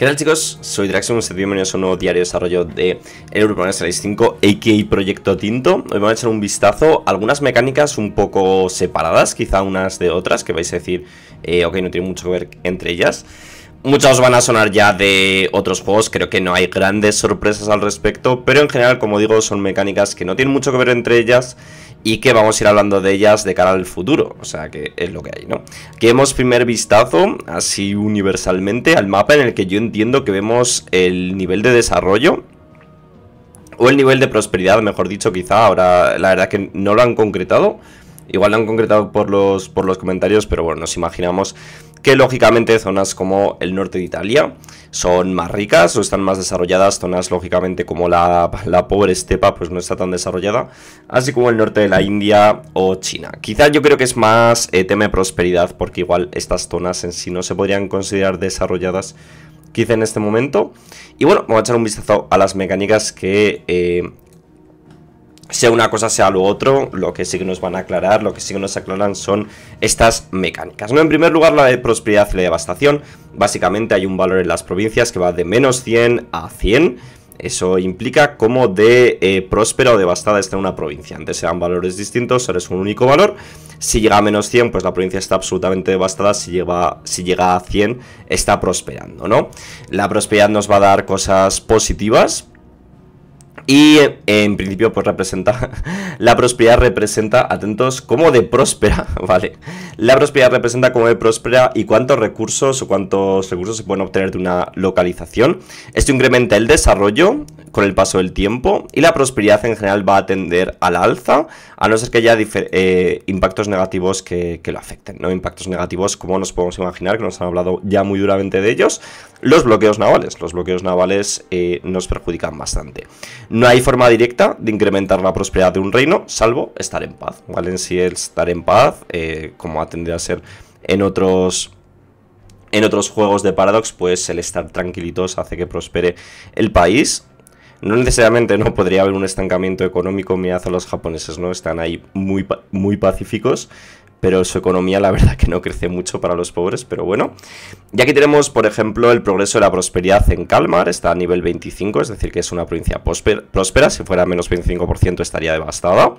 ¿Qué tal chicos? Soy y bienvenidos a un nuevo diario de desarrollo de grupo 65 5 a.k.a. Proyecto Tinto Hoy vamos a echar un vistazo a algunas mecánicas un poco separadas, quizá unas de otras Que vais a decir, eh, ok, no tiene mucho que ver entre ellas Muchas os van a sonar ya de otros juegos, creo que no hay grandes sorpresas al respecto Pero en general, como digo, son mecánicas que no tienen mucho que ver entre ellas y que vamos a ir hablando de ellas de cara al futuro, o sea que es lo que hay, ¿no? Que hemos primer vistazo, así universalmente, al mapa en el que yo entiendo que vemos el nivel de desarrollo o el nivel de prosperidad, mejor dicho, quizá, ahora la verdad que no lo han concretado, Igual lo han concretado por los, por los comentarios, pero bueno, nos imaginamos que lógicamente zonas como el norte de Italia son más ricas o están más desarrolladas, zonas lógicamente como la, pobre estepa pues no está tan desarrollada, así como el norte de la India o China. Quizá yo creo que es más eh, tema de prosperidad porque igual estas zonas en sí no se podrían considerar desarrolladas quizá en este momento. Y bueno, vamos a echar un vistazo a las mecánicas que eh, sea una cosa, sea lo otro, lo que sí que nos van a aclarar, lo que sí que nos aclaran son estas mecánicas. ¿no? En primer lugar, la de prosperidad y la devastación. Básicamente hay un valor en las provincias que va de menos 100 a 100. Eso implica cómo de eh, próspera o devastada está una provincia. Antes eran valores distintos, ahora es un único valor. Si llega a menos 100, pues la provincia está absolutamente devastada. Si, si llega a 100, está prosperando, ¿no? La prosperidad nos va a dar cosas positivas, y en principio, pues representa. La prosperidad representa, atentos, como de próspera, ¿vale? La prosperidad representa como de próspera y cuántos recursos o cuántos recursos se pueden obtener de una localización. Esto incrementa el desarrollo con el paso del tiempo y la prosperidad en general va a tender a la alza, a no ser que haya eh, impactos negativos que, que, lo afecten, ¿no? Impactos negativos, como nos podemos imaginar, que nos han hablado ya muy duramente de ellos, los bloqueos navales. Los bloqueos navales eh, nos perjudican bastante. No hay forma directa de incrementar la prosperidad de un reino, salvo estar en paz. sí, el estar en paz, eh, Como como tendido a ser en otros... En otros juegos de Paradox, pues el estar tranquilitos hace que prospere el país. No necesariamente no podría haber un estancamiento económico, mirad a los japoneses, ¿no? Están ahí muy, muy pacíficos, pero su economía la verdad que no crece mucho para los pobres, pero bueno. Y aquí tenemos, por ejemplo, el progreso de la prosperidad en Calmar. está a nivel 25, es decir, que es una provincia próspera, si fuera menos 25% estaría devastada.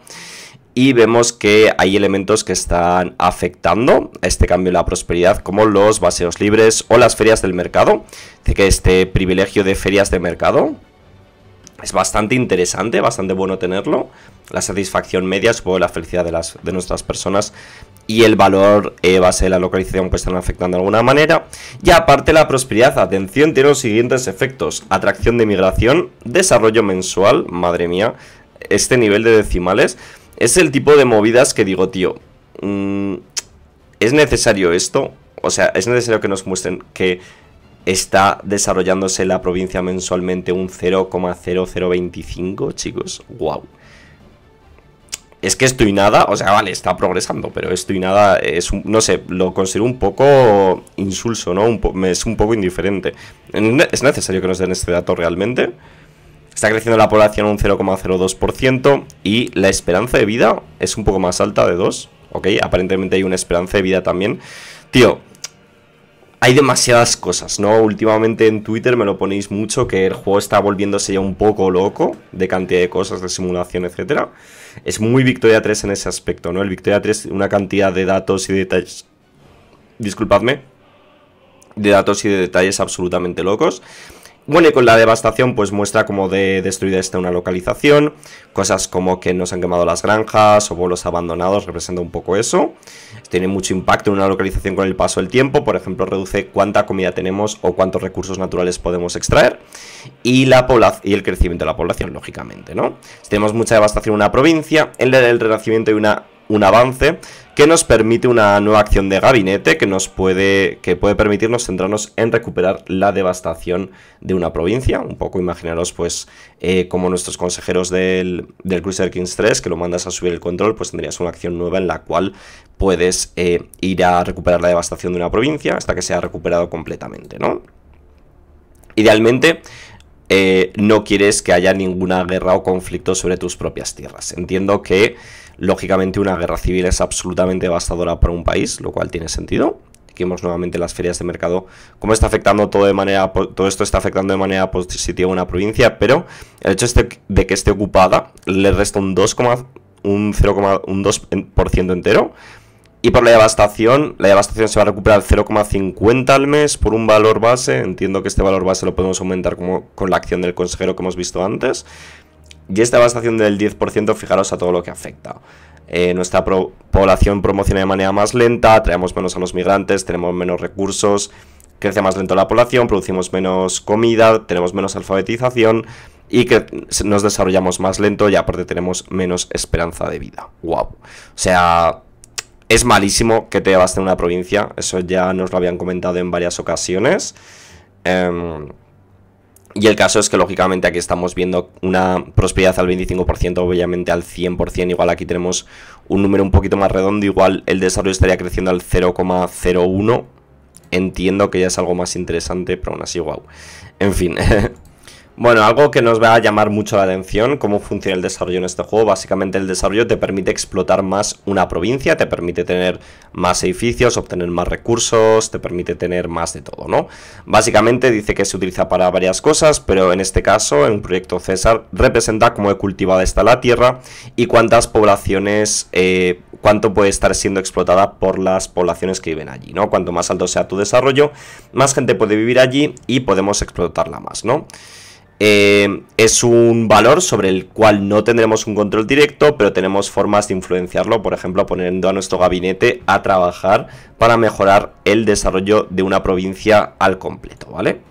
Y vemos que hay elementos que están afectando a este cambio en la prosperidad, como los baseos libres o las ferias del mercado. Dice que este privilegio de ferias de mercado, es bastante interesante, bastante bueno tenerlo. La satisfacción media, supongo, la felicidad de, las, de nuestras personas y el valor eh, base de la localización pues están afectando de alguna manera. Y aparte la prosperidad, atención, tiene los siguientes efectos. Atracción de migración, desarrollo mensual, madre mía, este nivel de decimales. Es el tipo de movidas que digo, tío, mm, ¿es necesario esto? O sea, ¿es necesario que nos muestren que está desarrollándose la provincia mensualmente un 0,0025, chicos? guau es que estoy nada, o sea, vale, está progresando, pero estoy y nada es, no sé, lo considero un poco insulso, ¿no? es un poco indiferente. ¿Es necesario que nos den este dato realmente? Está creciendo la población un 0,02% y la esperanza de vida es un poco más alta de 2, ¿ok? Aparentemente hay una esperanza de vida también. Tío, hay demasiadas cosas, ¿no? Últimamente en Twitter me lo ponéis mucho que el juego está volviéndose ya un poco loco de cantidad de cosas, de simulación, etcétera es muy Victoria 3 en ese aspecto, ¿no? El Victoria 3, una cantidad de datos y detalles. Disculpadme. De datos y de detalles absolutamente locos. Bueno, y con la devastación, pues muestra como de destruida está una localización, cosas como que nos han quemado las granjas o vuelos abandonados, representa un poco eso. Tiene mucho impacto en una localización con el paso del tiempo, por ejemplo, reduce cuánta comida tenemos o cuántos recursos naturales podemos extraer y, la y el crecimiento de la población, lógicamente, ¿no? tenemos mucha devastación en una provincia, el del renacimiento de una un avance que nos permite una nueva acción de gabinete que nos puede, que puede permitirnos centrarnos en recuperar la devastación de una provincia. Un poco imaginaros pues eh, como nuestros consejeros del, del, Cruiser Kings 3, que lo mandas a subir el control, pues tendrías una acción nueva en la cual puedes eh, ir a recuperar la devastación de una provincia hasta que sea recuperado completamente, ¿no? Idealmente, eh, no quieres que haya ninguna guerra o conflicto sobre tus propias tierras. Entiendo que, lógicamente, una guerra civil es absolutamente devastadora para un país, lo cual tiene sentido. Aquí vemos nuevamente las ferias de mercado, cómo está afectando todo de manera todo esto está afectando de manera positiva a una provincia, pero el hecho de que esté ocupada le resta un 2, un entero y por la devastación, la devastación se va a recuperar 0,50 al mes por un valor base. Entiendo que este valor base lo podemos aumentar como con la acción del consejero que hemos visto antes. Y esta devastación del 10%, fijaros a todo lo que afecta. Eh, nuestra población promociona de manera más lenta, traemos menos a los migrantes, tenemos menos recursos, crece más lento la población, producimos menos comida, tenemos menos alfabetización y que nos desarrollamos más lento y aparte tenemos menos esperanza de vida. guau O sea, es malísimo que te vas una provincia, eso ya nos lo habían comentado en varias ocasiones. Em, y el caso es que lógicamente aquí estamos viendo una prosperidad al 25%, obviamente al 100%, igual aquí tenemos un número un poquito más redondo, igual el desarrollo estaría creciendo al 0,01. Entiendo que ya es algo más interesante, pero aún así, wow. En fin. Bueno, algo que nos va a llamar mucho la atención, cómo funciona el desarrollo en este juego. Básicamente el desarrollo te permite explotar más una provincia, te permite tener más edificios, obtener más recursos, te permite tener más de todo, ¿no? Básicamente dice que se utiliza para varias cosas, pero en este caso, en un proyecto César, representa cómo cultivada está la tierra y cuántas poblaciones, eh, cuánto puede estar siendo explotada por las poblaciones que viven allí, ¿no? Cuanto más alto sea tu desarrollo, más gente puede vivir allí y podemos explotarla más, ¿no? Eh, es un valor sobre el cual no tendremos un control directo, pero tenemos formas de influenciarlo, por ejemplo, poniendo a nuestro gabinete a trabajar para mejorar el desarrollo de una provincia al completo, ¿vale?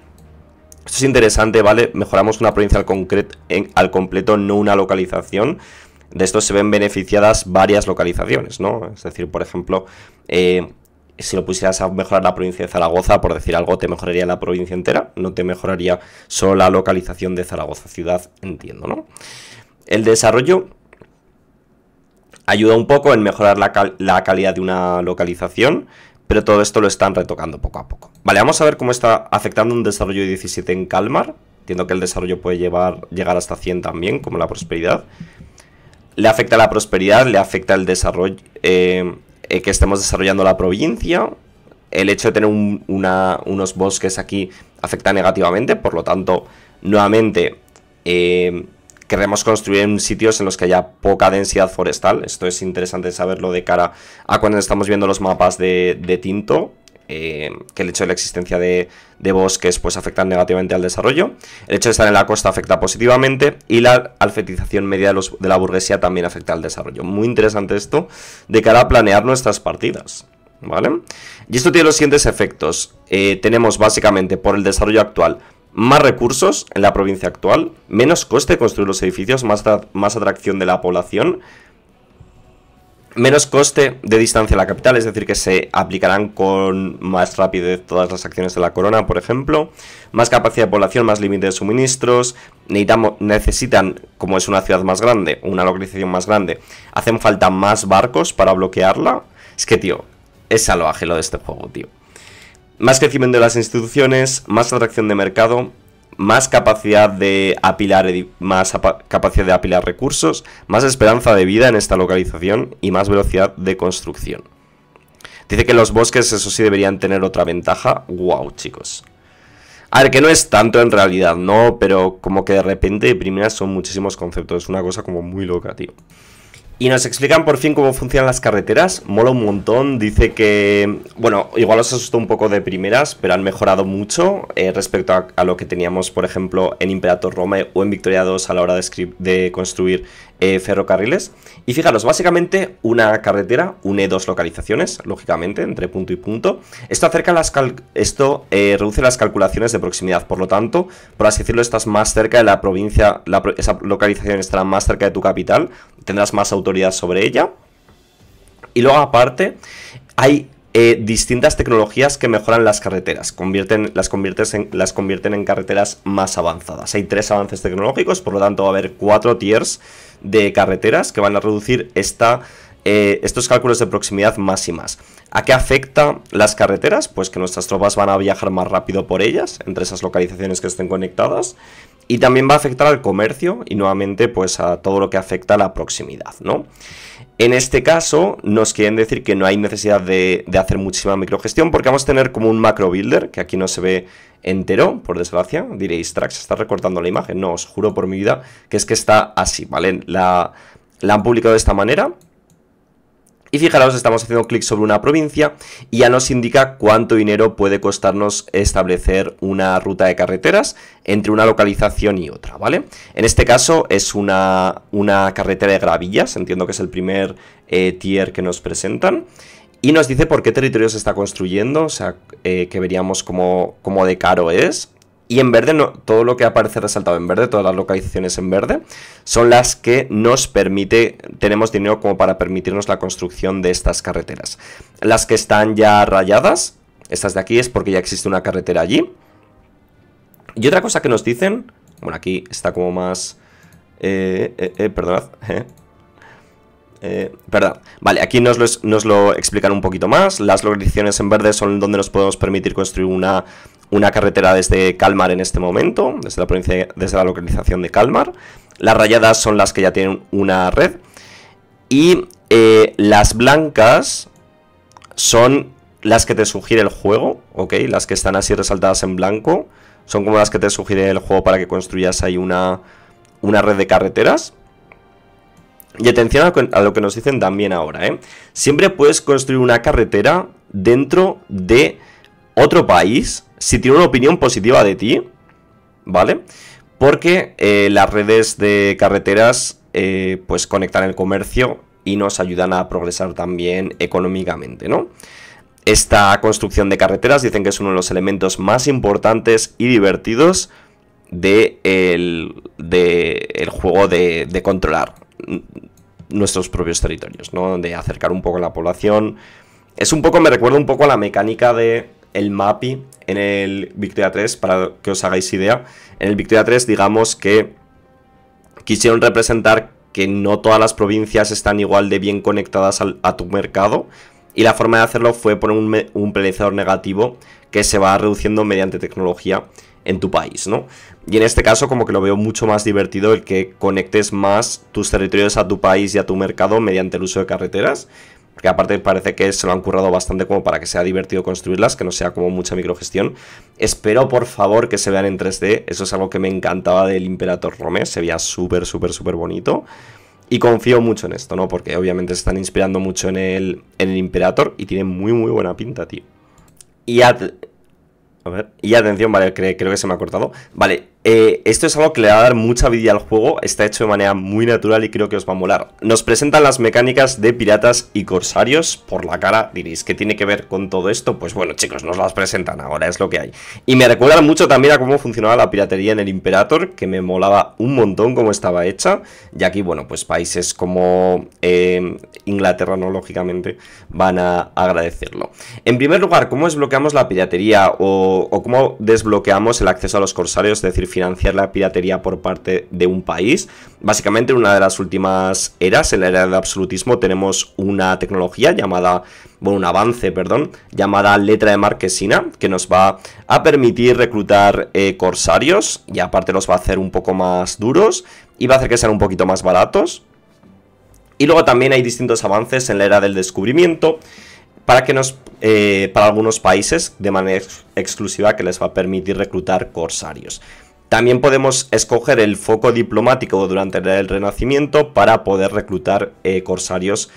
Esto es interesante, ¿vale? Mejoramos una provincia al, al completo, no una localización. De esto se ven beneficiadas varias localizaciones, ¿no? Es decir, por ejemplo, eh, si lo pusieras a mejorar la provincia de Zaragoza, por decir algo, te mejoraría la provincia entera, no te mejoraría solo la localización de Zaragoza ciudad, entiendo, ¿no? El desarrollo ayuda un poco en mejorar la, calidad de una localización, pero todo esto lo están retocando poco a poco. Vale, vamos a ver cómo está afectando un desarrollo de 17 en Calmar. Entiendo que el desarrollo puede llevar, llegar hasta 100 también, como la prosperidad. Le afecta la prosperidad, le afecta el desarrollo... Eh, eh, que estemos desarrollando la provincia. El hecho de tener unos bosques aquí afecta negativamente, por lo tanto, nuevamente eh, queremos construir en sitios en los que haya poca densidad forestal. Esto es interesante saberlo de cara a cuando estamos viendo los mapas de tinto, eh, que el hecho de la existencia de, bosques pues afectan negativamente al desarrollo, el hecho de estar en la costa afecta positivamente y la alfetización media de, la burguesía también afecta al desarrollo. Muy interesante esto de cara a planear nuestras partidas. ¿Vale? Y esto tiene los siguientes efectos. Eh, tenemos básicamente por el desarrollo actual más recursos en la provincia actual, menos coste de construir los edificios, más, más atracción de la población, menos coste de distancia a la capital, es decir, que se aplicarán con más rapidez todas las acciones de la corona, por ejemplo, más capacidad de población, más límite de suministros, necesitan, como es una ciudad más grande, una localización más grande, hacen falta más barcos para bloquearla. Es que, tío, es salvaje lo de este juego, tío. Más crecimiento de las instituciones, más atracción de mercado, más capacidad de apilar más capacidad de apilar recursos, más esperanza de vida en esta localización y más velocidad de construcción. Dice que los bosques eso sí deberían tener otra ventaja. Wow, chicos. A ver, que no es tanto en realidad, ¿no? Pero como que de repente de primeras son muchísimos conceptos. Es una cosa como muy loca, tío. Y nos explican por fin cómo funcionan las carreteras. Mola un montón. Dice que, bueno, igual os asustó un poco de primeras, pero han mejorado mucho eh, respecto a, lo que teníamos, por ejemplo, en Imperator Rome o en Victoria 2 a la hora de, construir eh, ferrocarriles. Y fijaros, básicamente una carretera une dos localizaciones, lógicamente, entre punto y punto. Esto, acerca las esto eh, reduce las calculaciones de proximidad, por lo tanto, por así decirlo, estás más cerca de la provincia, esa localización estará más cerca de tu capital, tendrás más autoridad sobre ella. Y luego aparte hay eh, distintas tecnologías que mejoran las carreteras, convierten, las, en, las convierten en carreteras más avanzadas. Hay tres avances tecnológicos, por lo tanto va a haber cuatro tiers de carreteras que van a reducir esta, eh, estos cálculos de proximidad más y más. ¿A qué afecta las carreteras? Pues que nuestras tropas van a viajar más rápido por ellas, entre esas localizaciones que estén conectadas. Y también va a afectar al comercio y nuevamente pues a todo lo que afecta a la proximidad, ¿no? En este caso nos quieren decir que no hay necesidad de, hacer muchísima microgestión porque vamos a tener como un macro builder, que aquí no se ve entero, por desgracia. Diréis, Trax, está recortando la imagen. No, os juro por mi vida que es que está así, ¿vale? La, la han publicado de esta manera y fijaros, estamos haciendo clic sobre una provincia y ya nos indica cuánto dinero puede costarnos establecer una ruta de carreteras entre una localización y otra, ¿vale? En este caso es una, una carretera de gravillas, entiendo que es el primer eh, tier que nos presentan. Y nos dice por qué territorio se está construyendo, o sea, eh, que veríamos cómo, cómo de caro es. Y en verde, no, todo lo que aparece resaltado en verde, todas las localizaciones en verde, son las que nos permite, tenemos dinero como para permitirnos la construcción de estas carreteras. Las que están ya rayadas, estas de aquí es porque ya existe una carretera allí. Y otra cosa que nos dicen, bueno, aquí está como más... Eh, eh, eh, eh, eh, perdón. Vale, aquí nos lo, nos lo, explican un poquito más. Las localizaciones en verde son donde nos podemos permitir construir una una carretera desde Calmar en este momento, desde la, provincia, desde la localización de Calmar. Las rayadas son las que ya tienen una red. Y eh, las blancas son las que te sugiere el juego, ¿ok? Las que están así resaltadas en blanco. Son como las que te sugiere el juego para que construyas ahí una, una red de carreteras. Y atención a lo que nos dicen también ahora, ¿eh? Siempre puedes construir una carretera dentro de otro país si tiene una opinión positiva de ti, ¿vale? Porque eh, las redes de carreteras eh, pues conectan el comercio y nos ayudan a progresar también económicamente, ¿no? Esta construcción de carreteras dicen que es uno de los elementos más importantes y divertidos del de el juego de, controlar nuestros propios territorios, ¿no? De acercar un poco a la población. Es un poco, me recuerda un poco a la mecánica de el MAPI en el Victoria 3, para que os hagáis idea, en el Victoria 3 digamos que quisieron representar que no todas las provincias están igual de bien conectadas a tu mercado y la forma de hacerlo fue poner un, planizador negativo que se va reduciendo mediante tecnología en tu país, ¿no? Y en este caso como que lo veo mucho más divertido el que conectes más tus territorios a tu país y a tu mercado mediante el uso de carreteras que aparte parece que se lo han currado bastante como para que sea divertido construirlas, que no sea como mucha microgestión. Espero por favor que se vean en 3D, eso es algo que me encantaba del Imperator Rome, se veía súper, súper, súper bonito. Y confío mucho en esto, ¿no? Porque obviamente se están inspirando mucho en el, en el Imperator y tiene muy, muy buena pinta, tío. Y, a ver, y atención, vale, creo que se me ha cortado. Vale, eh, esto es algo que le va a dar mucha vida al juego, está hecho de manera muy natural y creo que os va a molar. Nos presentan las mecánicas de piratas y corsarios por la cara, diréis, ¿qué tiene que ver con todo esto? Pues bueno chicos, nos las presentan ahora, es lo que hay. Y me recuerda mucho también a cómo funcionaba la piratería en el Imperator, que me molaba un montón cómo estaba hecha, y aquí, bueno, pues países como eh, Inglaterra, no lógicamente, van a agradecerlo. En primer lugar, ¿cómo desbloqueamos la piratería o, o cómo desbloqueamos el acceso a los corsarios? Es decir, financiar la piratería por parte de un país. Básicamente en una de las últimas eras, en la era del absolutismo, tenemos una tecnología llamada, bueno, un avance, perdón, llamada letra de marquesina, que nos va a permitir reclutar eh, corsarios y aparte los va a hacer un poco más duros y va a hacer que sean un poquito más baratos. Y luego también hay distintos avances en la era del descubrimiento para que nos eh, para algunos países de manera exclusiva que les va a permitir reclutar corsarios. También podemos escoger el foco diplomático durante el Renacimiento para poder reclutar eh, corsarios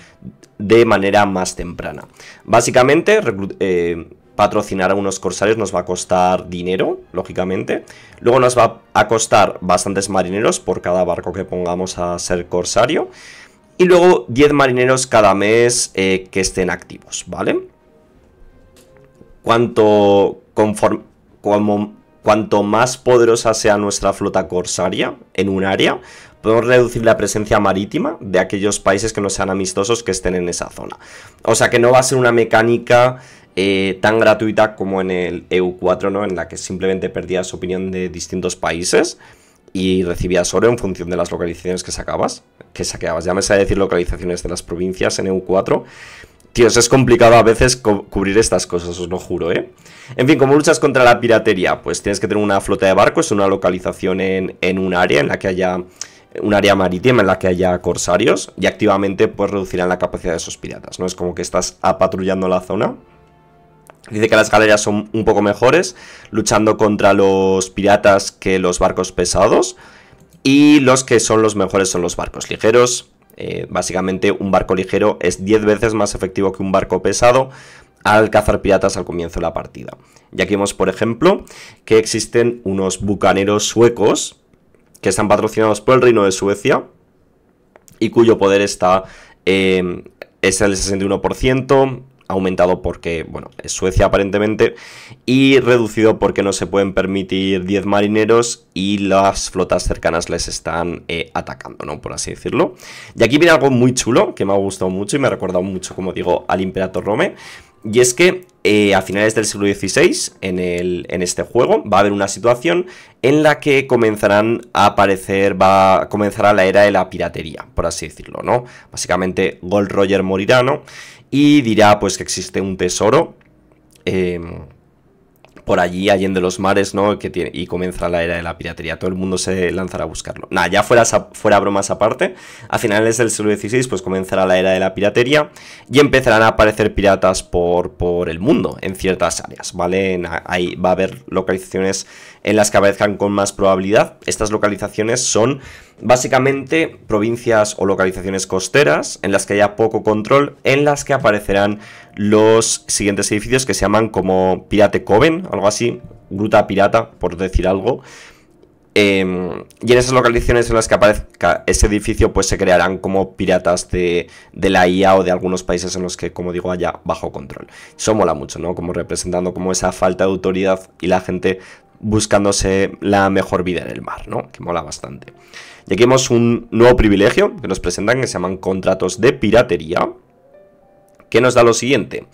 de manera más temprana. Básicamente, eh, patrocinar a unos corsarios nos va a costar dinero, lógicamente. Luego nos va a costar bastantes marineros por cada barco que pongamos a ser corsario. Y luego 10 marineros cada mes eh, que estén activos, ¿vale? Cuanto conforme... Cuanto más poderosa sea nuestra flota corsaria en un área, podemos reducir la presencia marítima de aquellos países que no sean amistosos que estén en esa zona. O sea que no va a ser una mecánica eh, tan gratuita como en el EU4, ¿no? En la que simplemente perdías opinión de distintos países y recibías oro en función de las localizaciones que sacabas, que saqueabas. me decir localizaciones de las provincias en EU4 Tíos, es complicado a veces cubrir estas cosas, os lo juro, ¿eh? En fin, como luchas contra la piratería? Pues tienes que tener una flota de barcos, una localización en, un área en la que haya un área marítima en la que haya corsarios y activamente pues reducirán la capacidad de esos piratas, ¿no? Es como que estás patrullando la zona. Dice que las galeras son un poco mejores, luchando contra los piratas que los barcos pesados y los que son los mejores son los barcos ligeros eh, básicamente un barco ligero es 10 veces más efectivo que un barco pesado al cazar piratas al comienzo de la partida. Y aquí vemos, por ejemplo, que existen unos bucaneros suecos que están patrocinados por el Reino de Suecia y cuyo poder está... Eh, es el 61%, aumentado porque, bueno, es Suecia aparentemente, y reducido porque no se pueden permitir 10 marineros y las flotas cercanas les están eh, atacando, ¿no? Por así decirlo. Y aquí viene algo muy chulo que me ha gustado mucho y me ha recordado mucho, como digo, al Imperator Rome. Y es que eh, a finales del siglo XVI, en, el, en, este juego, va a haber una situación en la que comenzarán a aparecer, va comenzará la era de la piratería, por así decirlo, ¿no? Básicamente, Gold Roger morirá, ¿no? y dirá pues que existe un tesoro em, por allí, en los mares, ¿no? Que tiene, y comienza la era de la piratería. Todo el mundo se lanzará a buscarlo. Nada, ya fuera, fuera bromas aparte, a finales del siglo XVI pues comenzará la era de la piratería y empezarán a aparecer piratas por, por el mundo en ciertas áreas, ¿vale? ahí va a haber localizaciones en las que aparezcan con más probabilidad. Estas localizaciones son Básicamente, provincias o localizaciones costeras en las que haya poco control, en las que aparecerán los siguientes edificios que se llaman como Pirate Coven, algo así, Gruta Pirata, por decir algo. Em, y en esas localizaciones en las que aparezca ese edificio, pues se crearán como piratas de, de, la IA o de algunos países en los que, como digo, haya bajo control. Eso mola mucho, ¿no? Como representando como esa falta de autoridad y la gente buscándose la mejor vida en el mar, ¿no? Que mola bastante. Y aquí vemos un nuevo privilegio que nos presentan que se llaman contratos de piratería. Que nos da lo siguiente.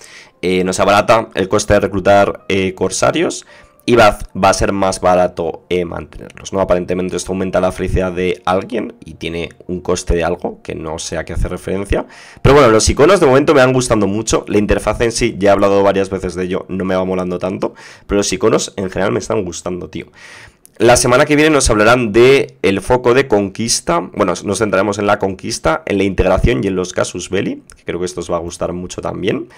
Eh, nos abarata el coste de reclutar eh, corsarios y va, a ser más barato eh, mantenerlos, ¿no? Aparentemente esto aumenta la felicidad de alguien y tiene un coste de algo que no sé a qué hace referencia. Pero bueno, los iconos de momento me van gustando mucho. La interfaz en sí, ya he hablado varias veces de ello, no me va molando tanto. Pero los iconos en general me están gustando, tío. La semana que viene nos hablarán de el foco de conquista. Bueno, nos centraremos en la conquista, en la integración y en los casus belli, que creo que esto os va a gustar mucho también.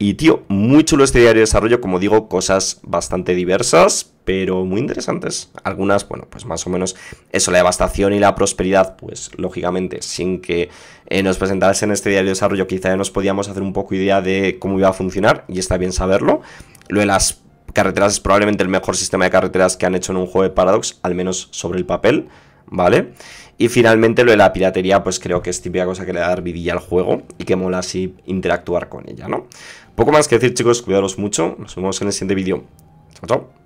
Y tío, muy chulo este diario de desarrollo, como digo, cosas bastante diversas, pero muy interesantes. Algunas, bueno, pues más o menos eso, la devastación y la prosperidad, pues lógicamente, sin que eh, nos presentase en este diario de desarrollo, quizá ya nos podíamos hacer un poco idea de cómo iba a funcionar, y está bien saberlo. Lo de las Carreteras es probablemente el mejor sistema de carreteras que han hecho en un juego de Paradox, al menos sobre el papel, ¿vale? Y finalmente lo de la piratería, pues creo que es típica cosa que le da dar vidilla al juego y que mola así interactuar con ella, ¿no? Poco más que decir, chicos, cuidaros mucho, nos vemos en el siguiente vídeo. chao.